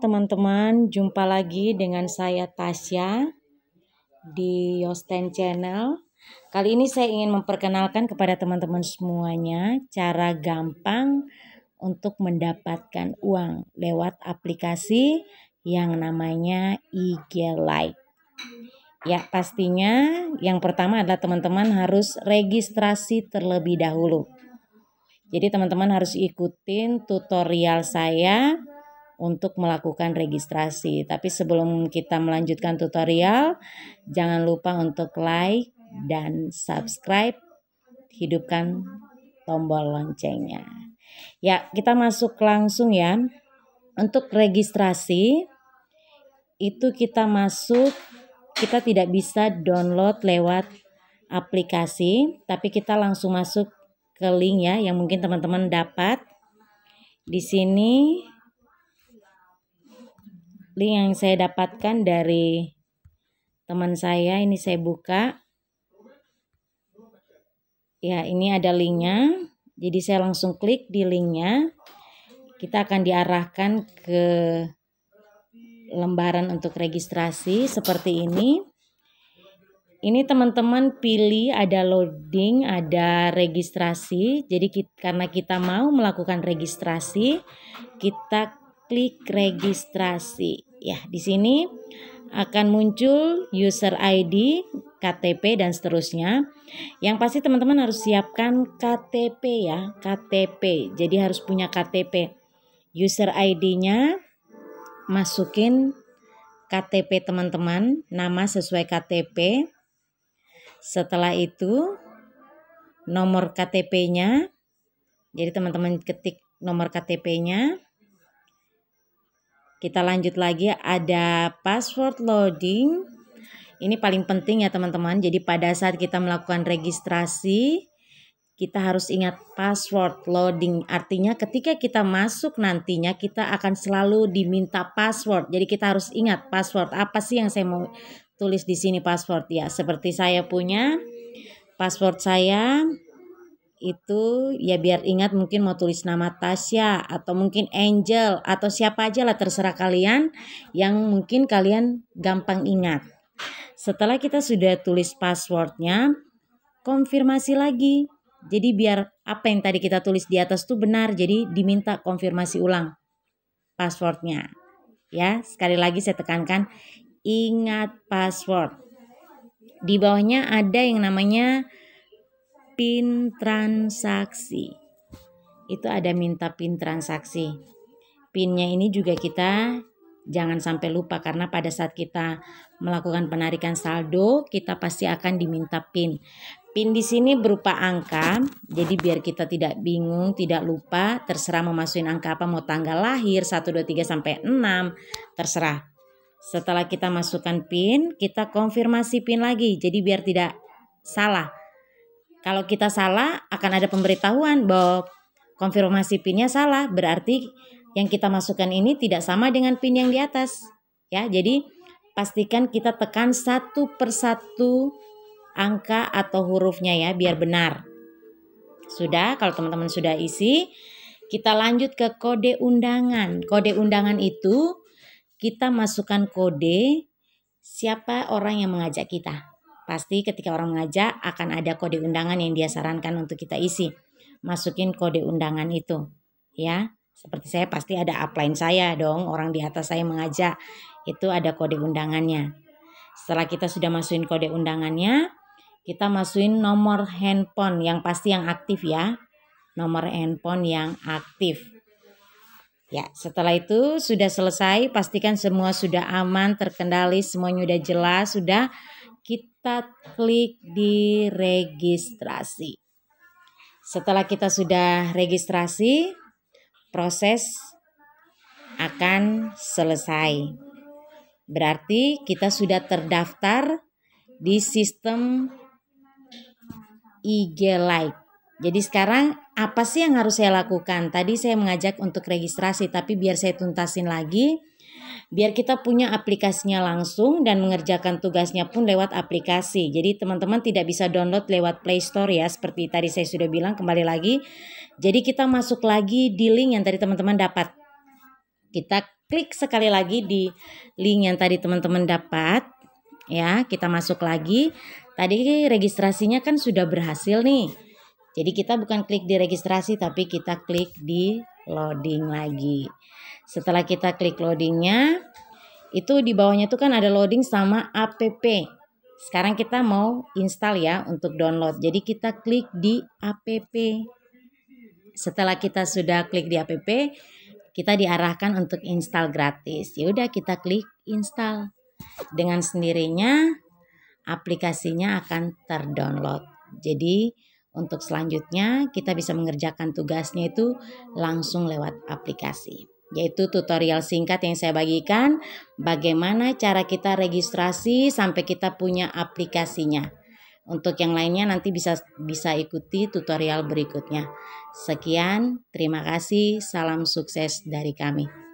teman-teman, jumpa lagi dengan saya Tasya di Yosten Channel. Kali ini saya ingin memperkenalkan kepada teman-teman semuanya cara gampang untuk mendapatkan uang lewat aplikasi yang namanya IG Lite. Ya, pastinya yang pertama adalah teman-teman harus registrasi terlebih dahulu. Jadi teman-teman harus ikutin tutorial saya untuk melakukan registrasi. Tapi sebelum kita melanjutkan tutorial, jangan lupa untuk like dan subscribe, hidupkan tombol loncengnya. Ya, kita masuk langsung ya. Untuk registrasi itu kita masuk kita tidak bisa download lewat aplikasi, tapi kita langsung masuk ke link ya yang mungkin teman-teman dapat. Di sini link yang saya dapatkan dari teman saya ini saya buka ya ini ada linknya jadi saya langsung klik di linknya kita akan diarahkan ke lembaran untuk registrasi seperti ini ini teman-teman pilih ada loading ada registrasi jadi kita, karena kita mau melakukan registrasi kita klik registrasi. Ya, di sini akan muncul user ID, KTP dan seterusnya. Yang pasti teman-teman harus siapkan KTP ya, KTP. Jadi harus punya KTP. User ID-nya masukin KTP teman-teman, nama sesuai KTP. Setelah itu nomor KTP-nya. Jadi teman-teman ketik nomor KTP-nya. Kita lanjut lagi ada password loading. Ini paling penting ya teman-teman. Jadi pada saat kita melakukan registrasi, kita harus ingat password loading. Artinya ketika kita masuk nantinya kita akan selalu diminta password. Jadi kita harus ingat password apa sih yang saya mau tulis di sini password ya. Seperti saya punya password saya itu ya biar ingat mungkin mau tulis nama Tasya atau mungkin Angel atau siapa aja lah terserah kalian yang mungkin kalian gampang ingat. Setelah kita sudah tulis passwordnya, konfirmasi lagi. Jadi biar apa yang tadi kita tulis di atas tuh benar, jadi diminta konfirmasi ulang passwordnya. Ya, sekali lagi saya tekankan, ingat password. Di bawahnya ada yang namanya pin transaksi. Itu ada minta pin transaksi. Pinnya ini juga kita jangan sampai lupa karena pada saat kita melakukan penarikan saldo kita pasti akan diminta pin. Pin di sini berupa angka, jadi biar kita tidak bingung, tidak lupa, terserah mau masukin angka apa, mau tanggal lahir, 1, 2, 3, sampai 6, terserah. Setelah kita masukkan pin, kita konfirmasi pin lagi, jadi biar tidak salah. Kalau kita salah akan ada pemberitahuan bahwa konfirmasi PIN-nya salah, berarti yang kita masukkan ini tidak sama dengan PIN yang di atas. Ya, jadi pastikan kita tekan satu persatu angka atau hurufnya ya biar benar. Sudah, kalau teman-teman sudah isi, kita lanjut ke kode undangan. Kode undangan itu kita masukkan kode siapa orang yang mengajak kita. Pasti ketika orang mengajak akan ada kode undangan yang dia sarankan untuk kita isi. Masukin kode undangan itu, ya. Seperti saya pasti ada upline saya dong, orang di atas saya mengajak. Itu ada kode undangannya. Setelah kita sudah masukin kode undangannya, kita masukin nomor handphone yang pasti yang aktif ya. Nomor handphone yang aktif. Ya, setelah itu sudah selesai, pastikan semua sudah aman, terkendali, semuanya sudah jelas, sudah kita klik di registrasi. Setelah kita sudah registrasi, proses akan selesai. Berarti kita sudah terdaftar di sistem IG Lite. Jadi sekarang apa sih yang harus saya lakukan? Tadi saya mengajak untuk registrasi, tapi biar saya tuntasin lagi biar kita punya aplikasinya langsung dan mengerjakan tugasnya pun lewat aplikasi. Jadi teman-teman tidak bisa download lewat Play Store ya seperti tadi saya sudah bilang kembali lagi. Jadi kita masuk lagi di link yang tadi teman-teman dapat. Kita klik sekali lagi di link yang tadi teman-teman dapat ya kita masuk lagi tadi registrasinya kan sudah berhasil nih jadi kita bukan klik di registrasi tapi kita klik di loading lagi. Setelah kita klik loadingnya, itu di bawahnya tuh kan ada loading sama app. Sekarang kita mau install ya untuk download. Jadi kita klik di app. Setelah kita sudah klik di app, kita diarahkan untuk install gratis. Ya udah kita klik install. Dengan sendirinya aplikasinya akan terdownload. Jadi untuk selanjutnya, kita bisa mengerjakan tugasnya itu langsung lewat aplikasi, yaitu tutorial singkat yang saya bagikan bagaimana cara kita registrasi sampai kita punya aplikasinya. Untuk yang lainnya nanti bisa bisa ikuti tutorial berikutnya. Sekian, terima kasih, salam sukses dari kami.